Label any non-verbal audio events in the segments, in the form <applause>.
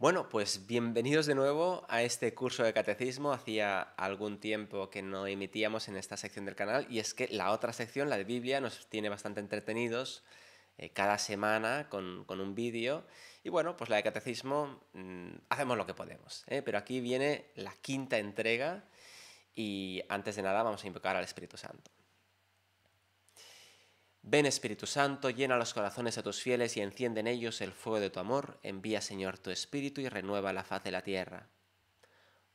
Bueno, pues bienvenidos de nuevo a este curso de catecismo. Hacía algún tiempo que no emitíamos en esta sección del canal y es que la otra sección, la de Biblia, nos tiene bastante entretenidos eh, cada semana con, un vídeo. Y bueno, pues la de catecismo mm, hacemos lo que podemos. ¿eh? Pero aquí viene la quinta entrega y antes de nada vamos a invocar al Espíritu Santo. Ven Espíritu Santo, llena los corazones de tus fieles y enciende en ellos el fuego de tu amor, envía Señor tu Espíritu y renueva la faz de la tierra.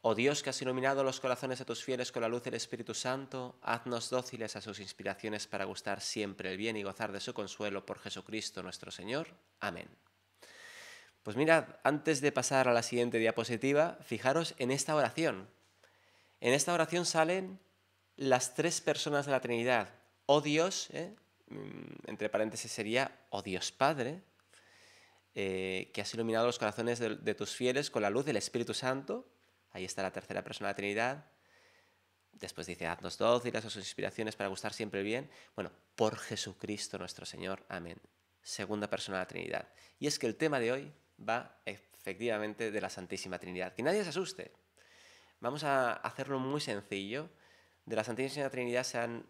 Oh Dios que has iluminado los corazones de tus fieles con la luz del Espíritu Santo, haznos dóciles a sus inspiraciones para gustar siempre el bien y gozar de su consuelo por Jesucristo nuestro Señor. Amén. Pues mirad, antes de pasar a la siguiente diapositiva, fijaros en esta oración. En esta oración salen las tres personas de la Trinidad. Oh Dios, ¿eh? Mm, entre paréntesis sería, oh Dios Padre, eh, que has iluminado los corazones de, tus fieles con la luz del Espíritu Santo, ahí está la tercera persona de la Trinidad, después dice, haznos dóciles a sus inspiraciones para gustar siempre bien, bueno, por Jesucristo nuestro Señor, amén, segunda persona de la Trinidad. Y es que el tema de hoy va efectivamente de la Santísima Trinidad, que nadie se asuste, vamos a hacerlo muy sencillo, de la Santísima Trinidad se han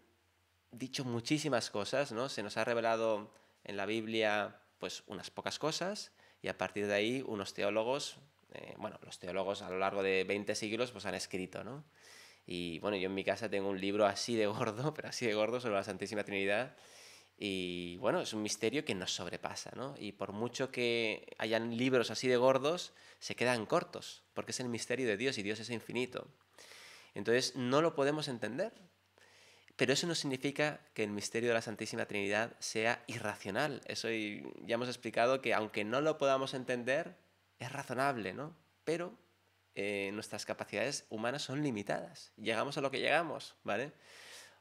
dicho muchísimas cosas, ¿no? Se nos ha revelado en la Biblia pues unas pocas cosas y a partir de ahí unos teólogos, eh, bueno, los teólogos a lo largo de 20 siglos pues han escrito, ¿no? Y bueno, yo en mi casa tengo un libro así de gordo, <laughs> pero así de gordo sobre la Santísima Trinidad y bueno, es un misterio que nos sobrepasa, ¿no? Y por mucho que hayan libros así de gordos, se quedan cortos, porque es el misterio de Dios y Dios es infinito. Entonces no lo podemos entender, pero eso no significa que el misterio de la Santísima Trinidad sea irracional. Eso ya hemos explicado que aunque no lo podamos entender, es razonable, ¿no? Pero eh, nuestras capacidades humanas son limitadas. Llegamos a lo que llegamos, ¿vale?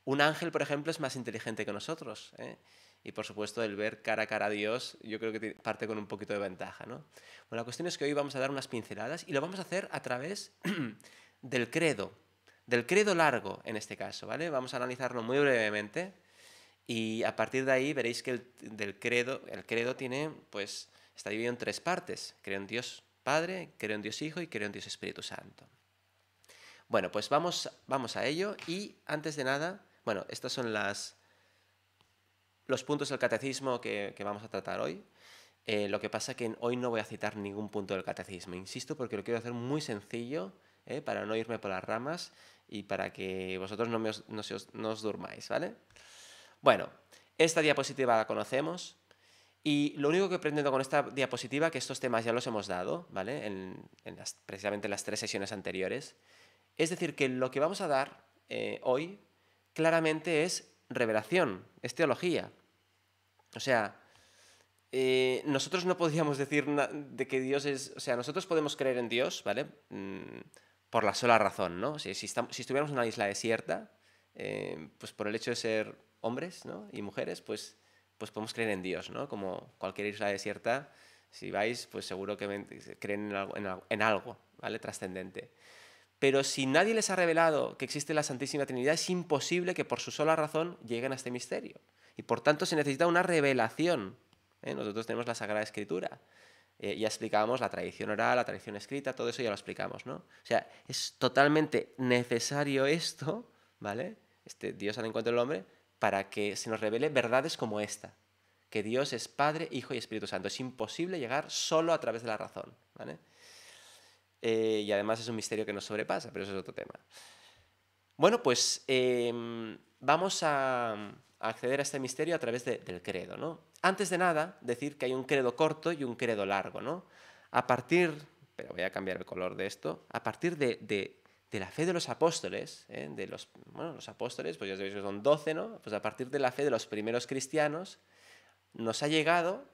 Un ángel, por ejemplo, es más inteligente que nosotros. ¿eh? Y por supuesto, el ver cara a cara a Dios, yo creo que parte con un poquito de ventaja, ¿no? Bueno, la cuestión es que hoy vamos a dar unas pinceladas y lo vamos a hacer a través <clears throat> del credo del credo largo en este caso, ¿vale? Vamos a analizarlo muy brevemente y a partir de ahí veréis que el, del credo, el credo tiene, pues, está dividido en tres partes. Creo en Dios Padre, creo en Dios Hijo y creo en Dios Espíritu Santo. Bueno, pues vamos, vamos a ello y antes de nada, bueno, estos son las, los puntos del catecismo que, vamos a tratar hoy. Eh, lo que pasa que hoy no voy a citar ningún punto del catecismo, insisto, porque lo quiero hacer muy sencillo ¿eh? para no irme por las ramas y para que vosotros no, os, durmáis, ¿vale? Bueno, esta diapositiva la conocemos, y lo único que he pretendo con esta diapositiva, que estos temas ya los hemos dado, ¿vale? En, precisamente en las tres sesiones anteriores, es decir, que lo que vamos a dar eh, hoy claramente es revelación, es teología. O sea, eh, nosotros no podríamos decir de que Dios es, o sea, nosotros podemos creer en Dios, ¿vale? Mm, por la sola razón, ¿no? Si, estuviéramos en una isla desierta, eh, pues por el hecho de ser hombres y mujeres, pues, pues podemos creer en Dios, ¿no? Como cualquier isla desierta, si vais, pues seguro que creen en algo, ¿vale? Trascendente. Pero si nadie les ha revelado que existe la Santísima Trinidad, es imposible que por su sola razón lleguen a este misterio. Y por tanto se necesita una revelación. ¿eh? Nosotros tenemos la Sagrada Escritura. Eh, ya explicábamos la tradición oral, la tradición escrita, todo eso ya lo explicamos, ¿no? O sea, es totalmente necesario esto, ¿vale? Este Dios al encuentro del hombre, para que se nos revele verdades como esta, que Dios es Padre, Hijo y Espíritu Santo. Es imposible llegar solo a través de la razón, ¿vale? Eh, y además es un misterio que nos sobrepasa, pero eso es otro tema. Bueno, pues em, vamos a, acceder a este misterio a través del credo. ¿no? Antes de nada, decir que hay un credo corto y un credo largo. ¿no? A partir, pero voy a cambiar el color de esto, a partir de, la fe de los apóstoles, ¿eh? de los, bueno, los apóstoles, pues ya sabéis que son doce, ¿no? pues a partir de la fe de los primeros cristianos, nos ha llegado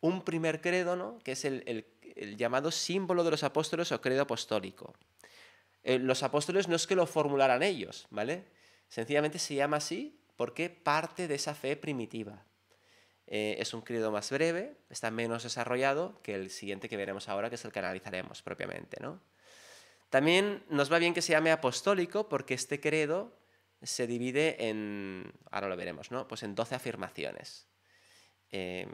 un primer credo, ¿no? que es el, llamado símbolo de los apóstoles o credo apostólico. Eh, los apóstoles no es que lo formularan ellos, ¿vale? Sencillamente se llama así porque parte de esa fe primitiva. Eh, es un credo más breve, está menos desarrollado que el siguiente que veremos ahora, que es el que analizaremos propiamente. ¿no? También nos va bien que se llame apostólico porque este credo se divide en, ahora lo veremos, ¿no? pues en 12 afirmaciones. Eh,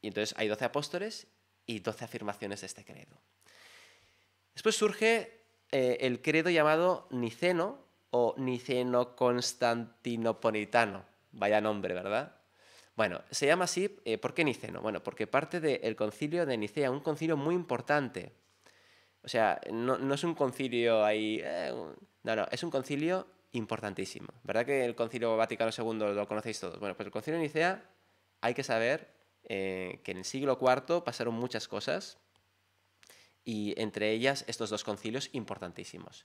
y entonces hay 12 apóstoles y 12 afirmaciones de este credo. Después surge eh, el credo llamado niceno, o niceno-constantinopolitano. Vaya nombre, ¿verdad? Bueno, se llama así, porque eh, ¿por qué Niceno? Bueno, porque parte del concilio de Nicea, un concilio muy importante. O sea, no, es un concilio ahí... Eh, no, no, es un concilio importantísimo. ¿Verdad que el concilio Vaticano II lo conocéis todos? Bueno, pues el concilio de Nicea hay que saber eh, que en el siglo IV pasaron muchas cosas y entre ellas estos dos concilios importantísimos.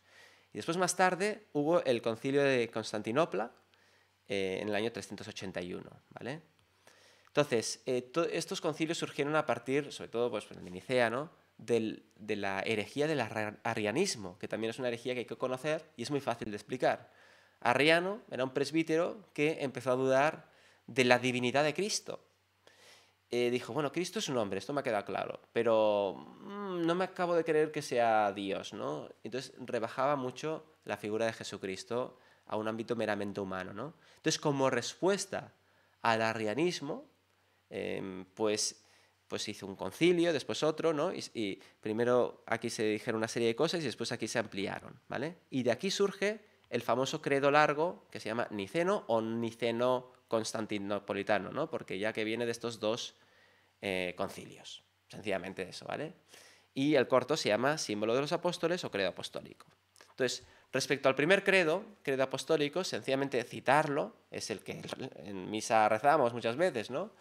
Y después más tarde hubo el concilio de Constantinopla eh, en el año 381. ¿vale? Entonces, eh, estos concilios surgieron a partir, sobre todo pues, el Nicea, de la herejía del arrianismo, que también es una herejía que hay que conocer y es muy fácil de explicar. Arriano era un presbítero que empezó a dudar de la divinidad de Cristo eh, dijo, bueno, Cristo es un hombre, esto me ha quedado claro, pero mm, no me acabo de creer que sea Dios, ¿no? Entonces rebajaba mucho la figura de Jesucristo a un ámbito meramente humano, ¿no? Entonces, como respuesta al arrianismo, em, pues, pues hizo un concilio, después otro, ¿no? Y, primero aquí se dijeron una serie de cosas y después aquí se ampliaron, ¿vale? Y de aquí surge el famoso credo largo que se llama Niceno o Niceno constantinopolitano, ¿no? Porque ya que viene de estos dos eh, concilios. Sencillamente eso, ¿vale? Y el corto se llama Símbolo de los Apóstoles o Credo Apostólico. Entonces, respecto al primer credo, credo apostólico, sencillamente citarlo, es el que <laughs> en misa rezamos muchas veces, ¿no?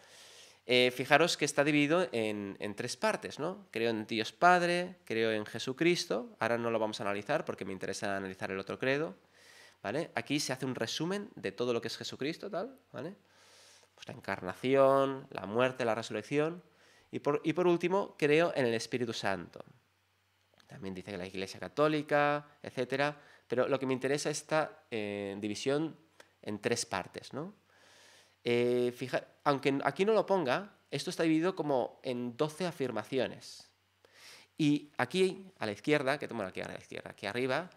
Eh, fijaros que está dividido en, en, tres partes, ¿no? Creo en Dios Padre, creo en Jesucristo, ahora no lo vamos a analizar porque me interesa analizar el otro credo, Aquí se hace un resumen de todo lo que es Jesucristo, tal, ¿vale? Pues la encarnación, la muerte, la resurrección. Y por, último, creo en el Espíritu Santo. También dice que la Iglesia Católica, etc. Pero lo que me interesa es esta eh, división en tres partes, eh, aunque aquí no lo ponga, esto está dividido como en 12 afirmaciones. Y aquí, a la izquierda, que tomo aquí a la izquierda, aquí arriba,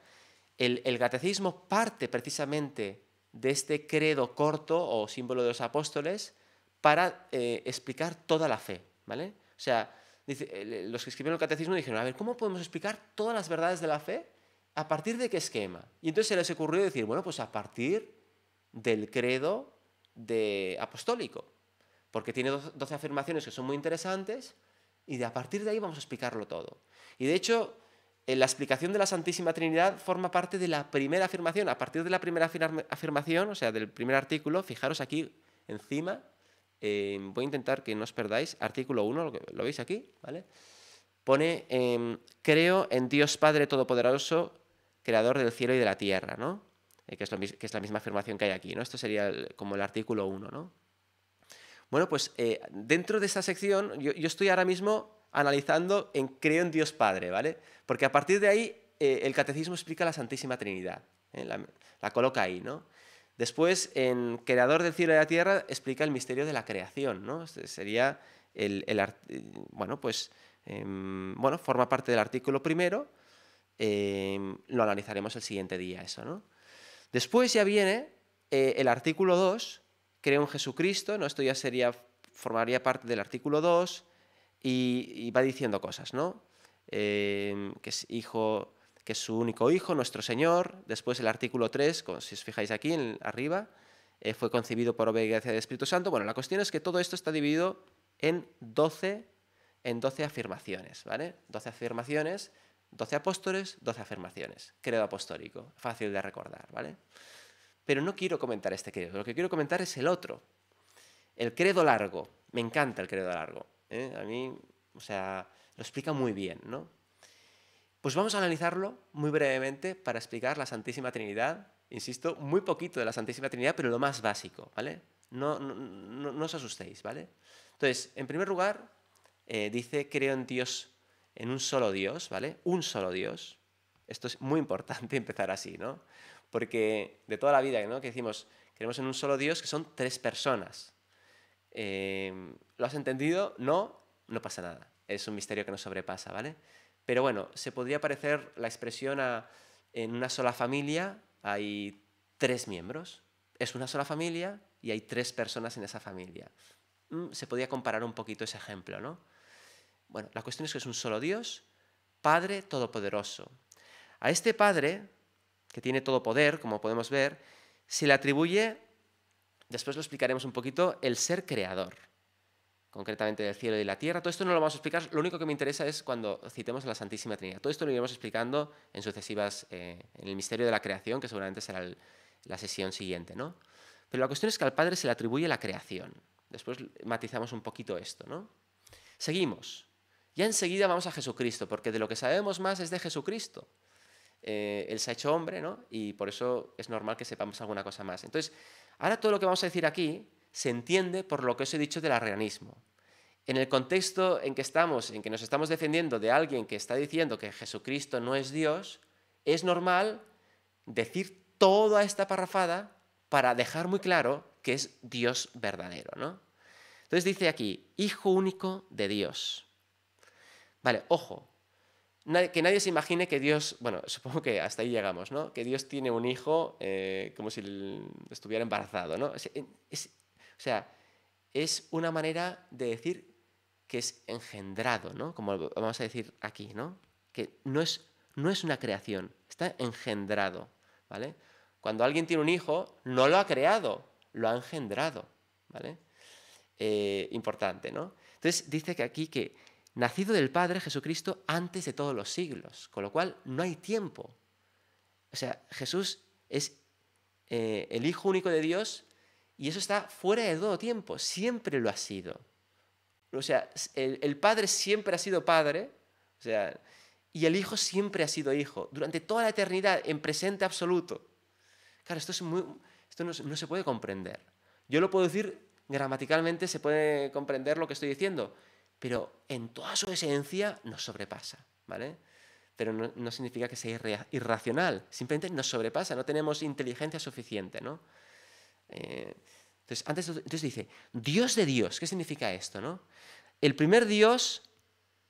el, catecismo parte precisamente de este credo corto o símbolo de los apóstoles para eh, explicar toda la fe, ¿vale? O sea, los que escribieron el catecismo dijeron, a ver, ¿cómo podemos explicar todas las verdades de la fe a partir de qué esquema? Y entonces se les ocurrió decir, bueno, pues a partir del credo de apostólico, porque tiene 12 afirmaciones que son muy interesantes y de a partir de ahí vamos a explicarlo todo. Y de hecho, eh, la explicación de la Santísima Trinidad forma parte de la primera afirmación. A partir de la primera afirmación, o sea, del primer artículo, fijaros aquí encima, eh, voy a intentar que no os perdáis, artículo 1, lo, veis aquí, ¿vale? Pone, em, creo en Dios Padre Todopoderoso, Creador del cielo y de la tierra, ¿no? Eh, que, es la misma afirmación que hay aquí, ¿no? Esto sería como el artículo 1, ¿no? Bueno, pues dentro de esta sección, yo estoy ahora mismo analizando en Creo en Dios Padre, ¿vale? Porque a partir de ahí eh, el catecismo explica la Santísima Trinidad, ¿eh? la, coloca ahí, ¿no? Después, en Creador del cielo y la tierra, explica el misterio de la creación, ¿no? Este sería el, eh, bueno, pues, em, bueno, forma parte del artículo primero, em, lo analizaremos el siguiente día, eso, ¿no? Después ya viene el artículo 2, Creo en Jesucristo, ¿no? Esto ya sería, formaría parte del artículo 2, y, va diciendo cosas, ¿no? Em, que es hijo, que es su único hijo, nuestro Señor. Después el artículo 3, si os fijáis aquí arriba, eh, fue concebido por obediencia del Espíritu Santo. Bueno, la cuestión es que todo esto está dividido en 12, en 12 afirmaciones, ¿vale? 12 afirmaciones, 12 apóstoles, 12 afirmaciones. Credo apostólico, fácil de recordar, ¿vale? Pero no quiero comentar este credo, lo que quiero comentar es el otro. El credo largo, me encanta el credo largo. ¿eh? A mí, o sea, lo explica muy bien, ¿no? Pues vamos a analizarlo muy brevemente para explicar la Santísima Trinidad, insisto, muy poquito de la Santísima Trinidad, pero lo más básico, ¿vale? No, os asustéis, ¿vale? Entonces, en primer lugar, eh, dice, creo en Dios, en un solo Dios, ¿vale? Un solo Dios. Esto es muy importante <laughs> empezar así, ¿no? Porque de toda la vida ¿no? que decimos, creemos en un solo Dios, que son tres personas, Em, ¿Lo has entendido? No, no pasa nada. Es un misterio que nos sobrepasa, ¿vale? Pero bueno, se podría parecer la expresión a en una sola familia hay tres miembros. Es una sola familia y hay tres personas en esa familia. Mm, se podría comparar un poquito ese ejemplo, ¿no? Bueno, la cuestión es que es un solo Dios, Padre Todopoderoso. A este Padre, que tiene todo poder, como podemos ver, se le atribuye Después lo explicaremos un poquito el ser creador, concretamente del cielo y la tierra. Todo esto no lo vamos a explicar, lo único que me interesa es cuando citemos a la Santísima Trinidad. Todo esto lo iremos explicando en sucesivas, eh, en el misterio de la creación, que seguramente será la sesión siguiente, ¿no? Pero la cuestión es que al Padre se le atribuye la creación. Después matizamos un poquito esto, ¿no? Seguimos. Ya enseguida vamos a Jesucristo, porque de lo que sabemos más es de Jesucristo. Eh, él se ha hecho hombre, ¿no? Y por eso es normal que sepamos alguna cosa más. Entonces, ahora todo lo que vamos a decir aquí se entiende por lo que os he dicho del arrianismo. En el contexto en que estamos, en que nos estamos defendiendo de alguien que está diciendo que Jesucristo no es Dios, es normal decir toda esta parrafada para dejar muy claro que es Dios verdadero, ¿no? Entonces dice aquí, Hijo único de Dios. Vale, ojo, que nadie se imagine que Dios, bueno, <laughs> supongo que hasta ahí llegamos, ¿no? Que Dios tiene un hijo eh, como si estuviera embarazado, ¿no? o sea, es una manera de decir que es engendrado, ¿no? Como vamos a decir aquí, ¿no? Que no es, no es una creación, está engendrado, ¿vale? Cuando alguien tiene un hijo, no lo ha creado, lo ha engendrado, ¿vale? Eh, importante, ¿no? Entonces dice que aquí que nacido del Padre Jesucristo antes de todos los siglos, con lo cual no hay tiempo. O sea, Jesús es eh, el Hijo único de Dios y eso está fuera de todo tiempo, siempre lo ha sido. O sea, el, Padre siempre ha sido Padre, o sea, y el Hijo siempre ha sido Hijo, durante toda la eternidad, en presente absoluto. Claro, esto, es muy, esto no, no se puede comprender. Yo lo puedo decir gramaticalmente, se puede comprender lo que estoy diciendo, pero en toda su esencia nos sobrepasa, ¿vale? Pero no, significa que sea irracional, simplemente nos sobrepasa, no tenemos inteligencia suficiente, ¿no? Eh, entonces, antes dice, Dios de Dios, ¿qué significa esto, no? El primer Dios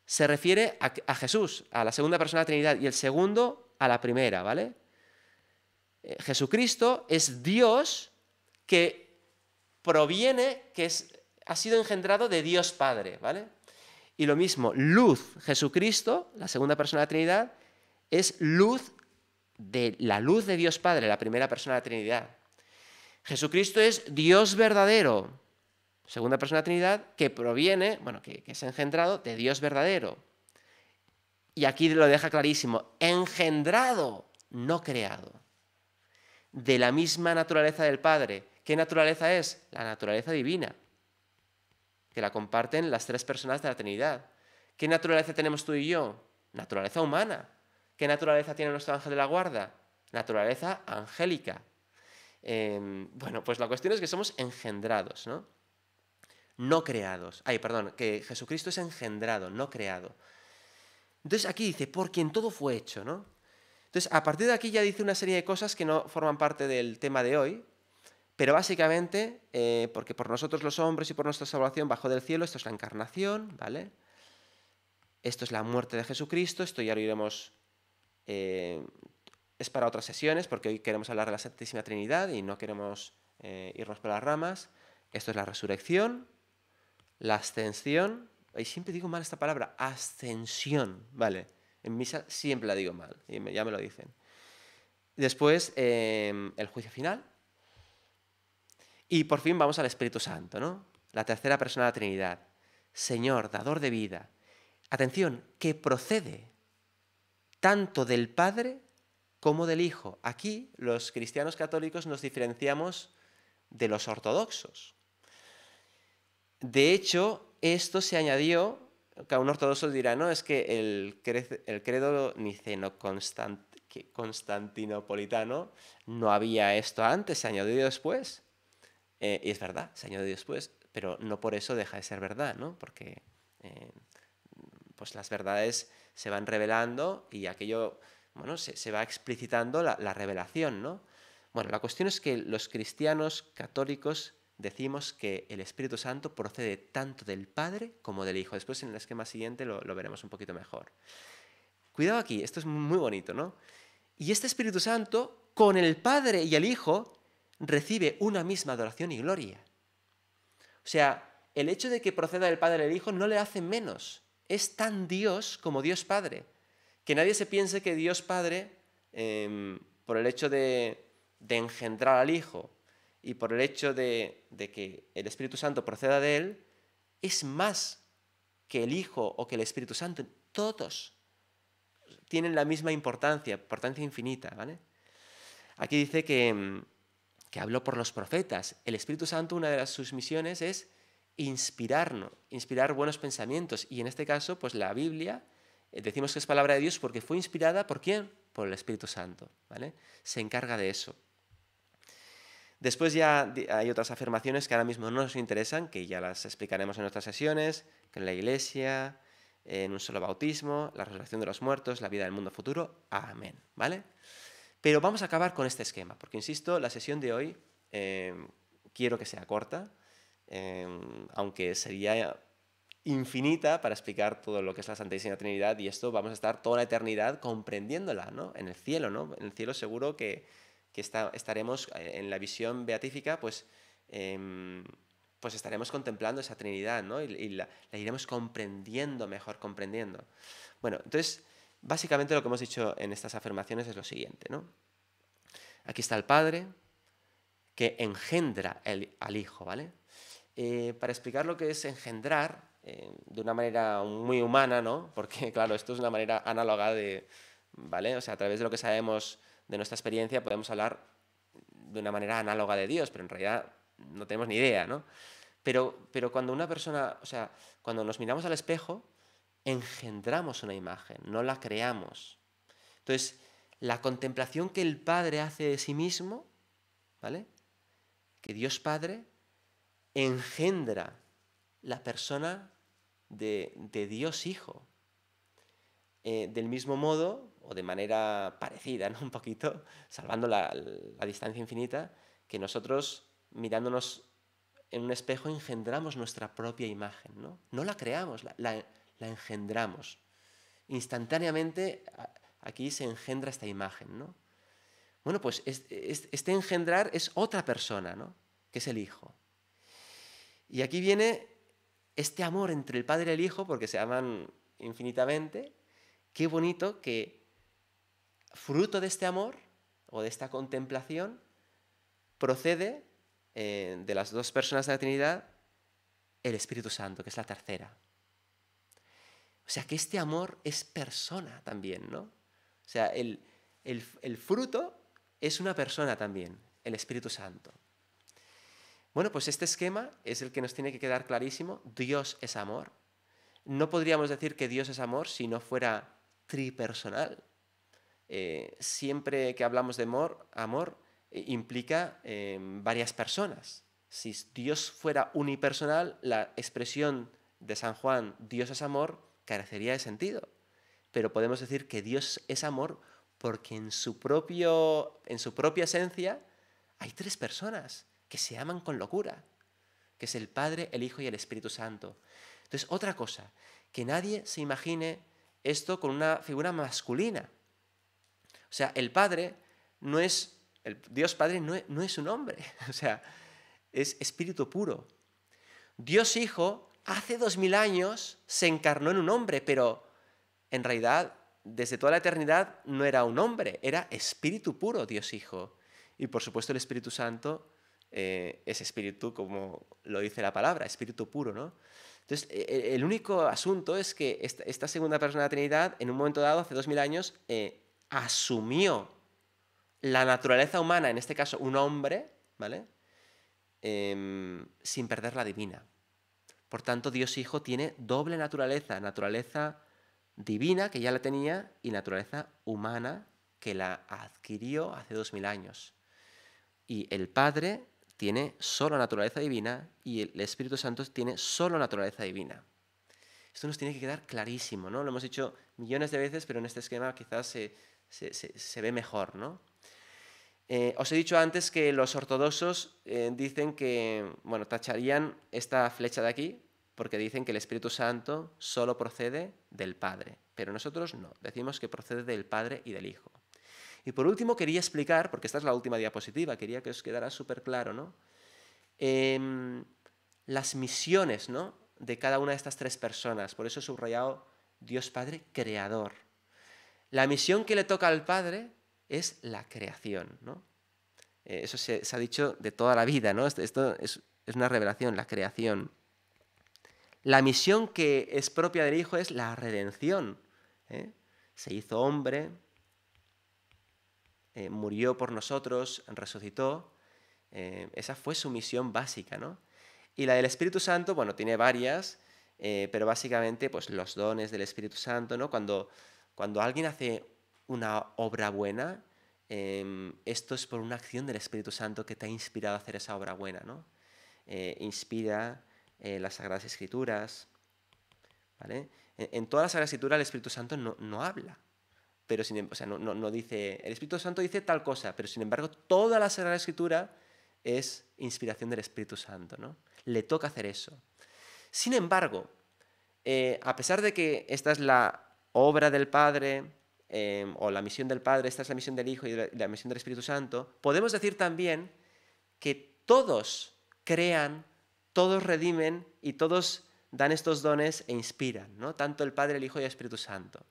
se refiere a, Jesús, a la segunda persona de la Trinidad, y el segundo a la primera, ¿vale? Eh, Jesucristo es Dios que proviene, que es ha sido engendrado de Dios Padre, ¿vale? Y lo mismo, luz, Jesucristo, la segunda persona de la Trinidad, es luz de la luz de Dios Padre, la primera persona de la Trinidad. Jesucristo es Dios verdadero, segunda persona de la Trinidad, que proviene, bueno, que, que es engendrado de Dios verdadero. Y aquí lo deja clarísimo, engendrado, no creado, de la misma naturaleza del Padre. ¿Qué naturaleza es? La naturaleza divina que la comparten las tres personas de la Trinidad. ¿Qué naturaleza tenemos tú y yo? Naturaleza humana. ¿Qué naturaleza tiene nuestro ángel de la guarda? Naturaleza angélica. Em, bueno, pues la cuestión es que somos engendrados, ¿no? No creados. Ay, perdón, que Jesucristo es engendrado, no creado. Entonces aquí dice, por quien todo fue hecho, ¿no? Entonces, a partir de aquí ya dice una serie de cosas que no forman parte del tema de hoy, pero básicamente, eh, porque por nosotros los hombres y por nuestra salvación bajo del cielo, esto es la encarnación, ¿vale? Esto es la muerte de Jesucristo, esto ya lo iremos... Eh, es para otras sesiones, porque hoy queremos hablar de la Santísima Trinidad y no queremos eh, irnos por las ramas. Esto es la resurrección, la ascensión, y siempre digo mal esta palabra, ascensión, ¿vale? En misa siempre la digo mal, y ya me lo dicen. Después, el juicio final, y por fin vamos al Espíritu Santo, ¿no? La tercera persona de la Trinidad. Señor, dador de vida. Atención, que procede tanto del Padre como del Hijo. Aquí los cristianos católicos nos diferenciamos de los ortodoxos. De hecho, esto se añadió, que un ortodoxo dirá, no, es que el, credo niceno constantinopolitano no había esto antes, se añadió después. Eh, y es verdad, se añade después, pero no por eso deja de ser verdad, ¿no? Porque eh, pues las verdades se van revelando y aquello, bueno, se, se va explicitando la, revelación, ¿no? Bueno, la cuestión es que los cristianos católicos decimos que el Espíritu Santo procede tanto del Padre como del Hijo. Después en el esquema siguiente lo, lo veremos un poquito mejor. Cuidado aquí, esto es muy bonito, ¿no? Y este Espíritu Santo, con el Padre y el Hijo, recibe una misma adoración y gloria. O sea, el hecho de que proceda del Padre del Hijo no le hace menos. Es tan Dios como Dios Padre. Que nadie se piense que Dios Padre, em, por el hecho de, engendrar al Hijo y por el hecho de, que el Espíritu Santo proceda de Él, es más que el Hijo o que el Espíritu Santo. Todos tienen la misma importancia, importancia infinita, ¿vale? Aquí dice que, em, que habló por los profetas. El Espíritu Santo, una de las, sus misiones es inspirarnos, inspirar buenos pensamientos. Y en este caso, pues la Biblia, eh, decimos que es palabra de Dios porque fue inspirada por quién? Por el Espíritu Santo. ¿vale? Se encarga de eso. Después ya hay otras afirmaciones que ahora mismo no nos interesan, que ya las explicaremos en otras sesiones, que en la iglesia, en un solo bautismo, la resurrección de los muertos, la vida del mundo futuro. Amén. ¿Vale? Pero vamos a acabar con este esquema, porque insisto, la sesión de hoy em, quiero que sea corta, em, aunque sería infinita para explicar todo lo que es la Santísima Trinidad y esto vamos a estar toda la eternidad comprendiéndola, ¿no? En el cielo, ¿no? En el cielo seguro que, que estaremos eh, en la visión beatífica, pues, em, pues estaremos contemplando esa Trinidad, ¿no? Y, la, la, iremos comprendiendo mejor, comprendiendo. Bueno, entonces, Básicamente lo que hemos dicho en estas afirmaciones es lo siguiente, ¿no? Aquí está el Padre que engendra al Hijo, ¿vale? Eh, para explicar lo que es engendrar eh, de una manera muy humana, ¿no? Porque, claro, esto es una manera análoga de, ¿vale? O sea, a través de lo que sabemos de nuestra experiencia podemos hablar de una manera análoga de Dios, pero en realidad no tenemos ni idea, ¿no? Pero, pero cuando una persona, o sea, cuando nos miramos al espejo, engendramos una imagen, no la creamos. Entonces, la contemplación que el Padre hace de sí mismo, ¿vale? Que Dios Padre engendra la persona de, de Dios Hijo. Eh, del mismo modo, o de manera parecida, <laughs> ¿no? Un poquito, salvando la, distancia infinita, que nosotros mirándonos en un espejo engendramos nuestra propia imagen, ¿no? No la creamos, la la engendramos. Instantáneamente aquí se engendra esta imagen, ¿no? Bueno, pues este engendrar es otra persona, ¿no? Que es el Hijo. Y aquí viene este amor entre el Padre y el Hijo, porque se aman infinitamente. Qué bonito que fruto de este amor o de esta contemplación procede eh, de las dos personas de la Trinidad el Espíritu Santo, que es la tercera. O sea, que este amor es persona también, ¿no? O sea, el, fruto es una persona también, el Espíritu Santo. Bueno, pues este esquema es el que nos tiene que quedar clarísimo. Dios es amor. No podríamos decir que Dios es amor si no fuera tripersonal. Eh, siempre que hablamos de amor, amor eh, implica eh, varias personas. Si Dios fuera unipersonal, la expresión de San Juan, Dios es amor, carecería de sentido. Pero podemos decir que Dios es amor porque en su, propio, en su propia esencia hay tres personas que se aman con locura, que es el Padre, el Hijo y el Espíritu Santo. Entonces, otra cosa, que nadie se imagine esto con una figura masculina. O sea, el Padre no es, el Dios Padre no es, no es un hombre, <laughs> o sea, es espíritu puro. Dios Hijo hace dos mil años se encarnó en un hombre, pero en realidad desde toda la eternidad no era un hombre, era espíritu puro, Dios Hijo. Y por supuesto el Espíritu Santo eh, es espíritu como lo dice la palabra, espíritu puro, ¿no? Entonces, e, e, el único asunto es que esta, segunda persona de la Trinidad, en un momento dado, hace dos mil años, eh, asumió la naturaleza humana, en este caso un hombre, ¿vale? Em, sin perder la divina. Por tanto, Dios Hijo tiene doble naturaleza, naturaleza divina, que ya la tenía, y naturaleza humana, que la adquirió hace dos mil años. Y el Padre tiene solo naturaleza divina y el Espíritu Santo tiene solo naturaleza divina. Esto nos tiene que quedar clarísimo, ¿no? Lo hemos dicho millones de veces, pero en este esquema quizás se, se ve mejor, ¿no? Eh, os he dicho antes que los ortodoxos eh, dicen que, bueno, tacharían esta flecha de aquí porque dicen que el Espíritu Santo solo procede del Padre, pero nosotros no, decimos que procede del Padre y del Hijo. Y por último quería explicar, porque esta es la última diapositiva, quería que os quedara súper claro, ¿no? Em, las misiones, ¿no? De cada una de estas tres personas, por eso he subrayado Dios Padre Creador. La misión que le toca al Padre es la creación. ¿no? Eh, eso se, ha dicho de toda la vida, ¿no? Esto, es, una revelación, la creación. La misión que es propia del Hijo es la redención. ¿eh? Se hizo hombre, eh, murió por nosotros, resucitó. esa fue su misión básica, ¿no? Y la del Espíritu Santo, bueno, tiene varias, pero básicamente, pues los dones del Espíritu Santo, ¿no? Cuando, cuando alguien hace una obra buena, em, esto es por una acción del Espíritu Santo que te ha inspirado a hacer esa obra buena, ¿no? Eh, inspira eh, las Sagradas Escrituras, ¿vale? En, toda la Sagrada Escritura el Espíritu Santo no, habla, pero sin, em, o sea, no, no, dice, el Espíritu Santo dice tal cosa, pero sin embargo toda la Sagrada Escritura es inspiración del Espíritu Santo, ¿no? Le toca hacer eso. Sin embargo, eh, a pesar de que esta es la obra del Padre, Em, o la misión del Padre, esta es la misión del Hijo y la, misión del Espíritu Santo, podemos decir también que todos crean, todos redimen y todos dan estos dones e inspiran, ¿no? tanto el Padre, el Hijo y el Espíritu Santo.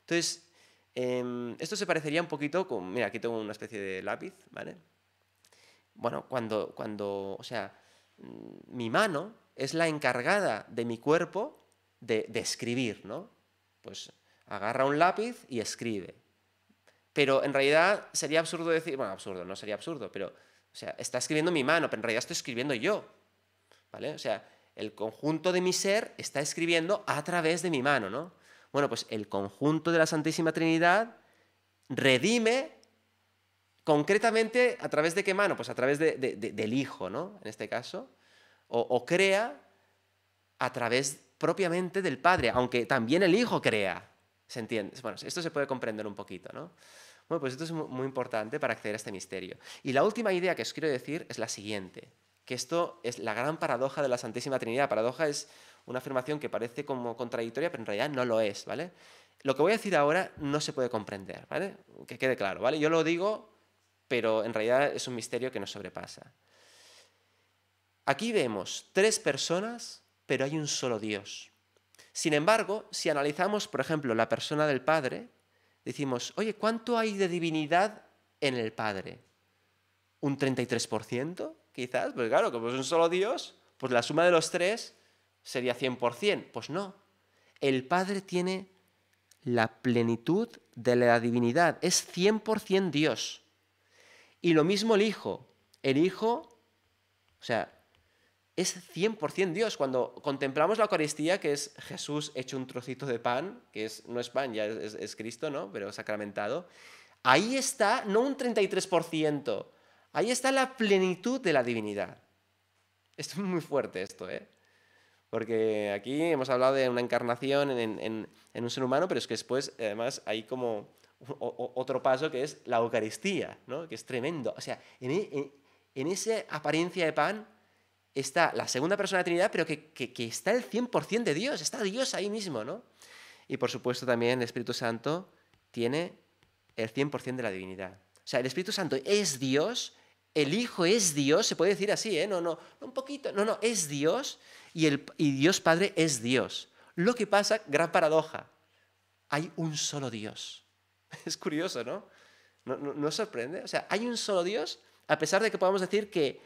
Entonces, em, esto se parecería un poquito con, mira, aquí tengo una especie de lápiz, ¿vale? Bueno, cuando, cuando, o sea, mm, mi mano es la encargada de mi cuerpo de, de escribir, ¿no? Pues agarra un lápiz y escribe. Pero en realidad sería absurdo decir, bueno, absurdo, no sería absurdo, pero, o sea, está escribiendo mi mano, pero en realidad estoy escribiendo yo. ¿Vale? O sea, el conjunto de mi ser está escribiendo a través de mi mano, ¿no? Bueno, pues el conjunto de la Santísima Trinidad redime concretamente a través de qué mano? Pues a través de, del Hijo, ¿no? En este caso. o, crea a través propiamente del Padre, aunque también el Hijo crea se entiende. Bueno, esto se puede comprender un poquito, ¿no? Bueno, pues esto es muy importante para acceder a este misterio. Y la última idea que os quiero decir es la siguiente, que esto es la gran paradoja de la Santísima Trinidad. Paradoja es una afirmación que parece como contradictoria, pero en realidad no lo es, ¿vale? Lo que voy a decir ahora no se puede comprender, ¿vale? Que quede claro, ¿vale? Yo lo digo, pero en realidad es un misterio que nos sobrepasa. Aquí vemos tres personas, pero hay un solo Dios. Sin embargo, si analizamos, por ejemplo, la persona del Padre, decimos, oye, ¿cuánto hay de divinidad en el Padre? ¿Un 33%? Quizás, pues claro, como es un solo Dios, pues la suma de los tres sería 100%. Pues no, el Padre tiene la plenitud de la divinidad, es 100% Dios. Y lo mismo el Hijo. El Hijo, o sea, es 100% Dios. Cuando contemplamos la Eucaristía, que es Jesús hecho un trocito de pan, que es, no es pan, ya es, Cristo, ¿no? Pero sacramentado, ahí está no un 33%, ahí está la plenitud de la divinidad. Esto es muy fuerte esto, ¿eh? Porque aquí hemos hablado de una encarnación en, un ser humano, pero es que después, además, hay como otro paso que es la Eucaristía, ¿no? que es tremendo. O sea, en, en, en esa apariencia de pan está la segunda persona de la Trinidad, pero que, que, está el 100% de Dios, está Dios ahí mismo, ¿no? Y por supuesto también el Espíritu Santo tiene el 100% de la divinidad. O sea, el Espíritu Santo es Dios, el Hijo es Dios, se puede decir así, ¿eh? No, no, no un poquito, no, no, es Dios y, el, y Dios Padre es Dios. Lo que pasa, gran paradoja, hay un solo Dios. <laughs> Es curioso, ¿no? ¿No, no, no sorprende? O sea, hay un solo Dios, a pesar de que podamos decir que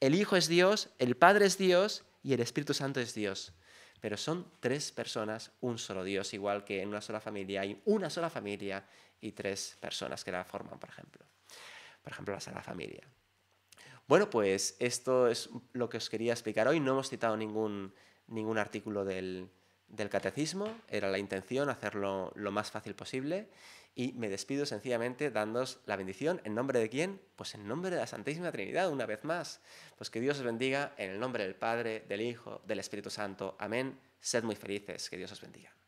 el Hijo es Dios, el Padre es Dios y el Espíritu Santo es Dios. Pero son tres personas, un solo Dios, igual que en una sola familia hay una sola familia y tres personas que la forman, por ejemplo. Por ejemplo, la sala Familia. Bueno, pues esto es lo que os quería explicar hoy. No hemos citado ningún, ningún artículo del, del catecismo. Era la intención hacerlo lo más fácil posible. Y me despido sencillamente dándos la bendición. ¿En nombre de quién? Pues en nombre de la Santísima Trinidad, una vez más. Pues que Dios os bendiga en el nombre del Padre, del Hijo, del Espíritu Santo. Amén. Sed muy felices. Que Dios os bendiga.